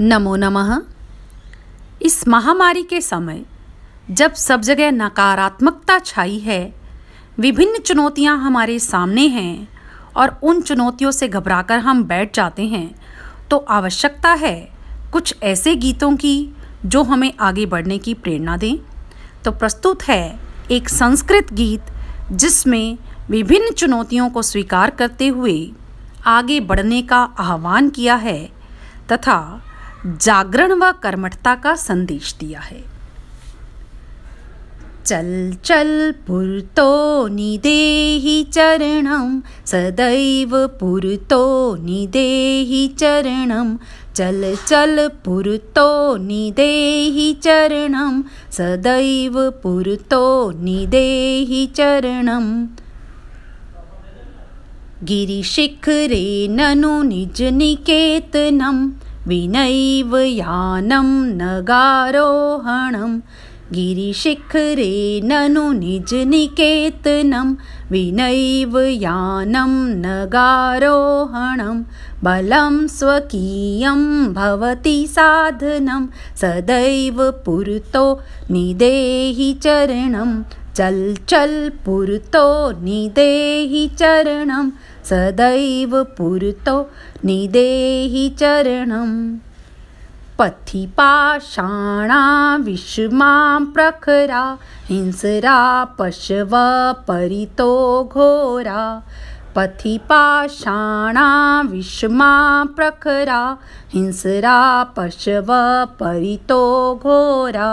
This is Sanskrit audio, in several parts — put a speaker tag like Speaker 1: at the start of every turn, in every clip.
Speaker 1: नमो नमः इस महामारी के समय जब सब जगह नकारात्मकता छाई है विभिन्न चुनौतियां हमारे सामने हैं और उन चुनौतियों से घबराकर हम बैठ जाते हैं तो आवश्यकता है कुछ ऐसे गीतों की जो हमें आगे बढ़ने की प्रेरणा दें तो प्रस्तुत है एक संस्कृत गीत जिसमें विभिन्न चुनौतियों को स्वीकार करते हुए आगे बढ़ने का आह्वान किया है तथा जागरण व कर्मठता का संदेश दिया है चल चल पुरतो निदेहि चरणं सदैव पुरतो निदेहि चरणं चल चल पुरतो निदेहि चरणं सदैव पुरतो निदेहि चरणम् गिरिशिखरे ननु निजनिकेतनम् विनैव यानं नगारोहणं गिरिशिखरे ननु निजनिकेतनं विनैव यानं नगारोहणं बलं स्वकीयं भवति साधनं सदैव पुरुतो निदेहि चरणं चल् पुरुतो निदेहि चरणं सदैव पुरतो निदेहि चरणम् पथि पाषाणा विश्वा प्रखरा हिंसरा पशव परितो घोरा पथि पाषाणा विश्वा प्रखरा हिंसरा पशव परितो घोरा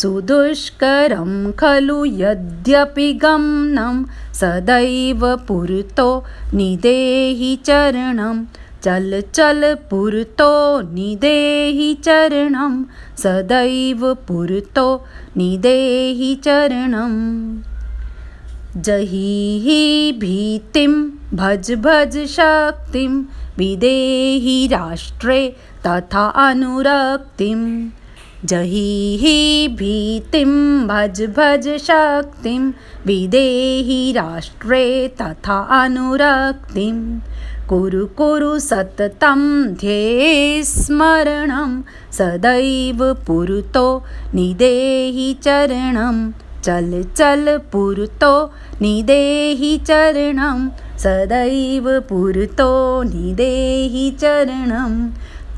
Speaker 1: सुदुष्करं खलु यद्यपि गमनं सदैव पुरतो निदेहि चरणं चल चल पुरतो निदेहि चरणं सदैव पुरतो निदेहि चरणं जहि भीतिं भज भज शक्तिं विदेहि राष्ट्रे तथा अनुरक्तिम् जहि भीतिं भज भज शक्तिं विदेहि राष्ट्रे तथा अनुरक्तिं कुरु कुरु सततं ध्ये स्मरणं सदैव पुरुतो निदेहि चरणं चल चल पुरुतो निदेहि चरणं सदैव पुरुतो निदेहि चरणम्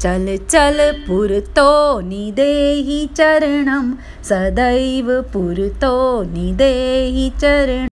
Speaker 1: चल चल पुरतो निदेहि चरणं सदैव पुरतो निदेहि चरणम्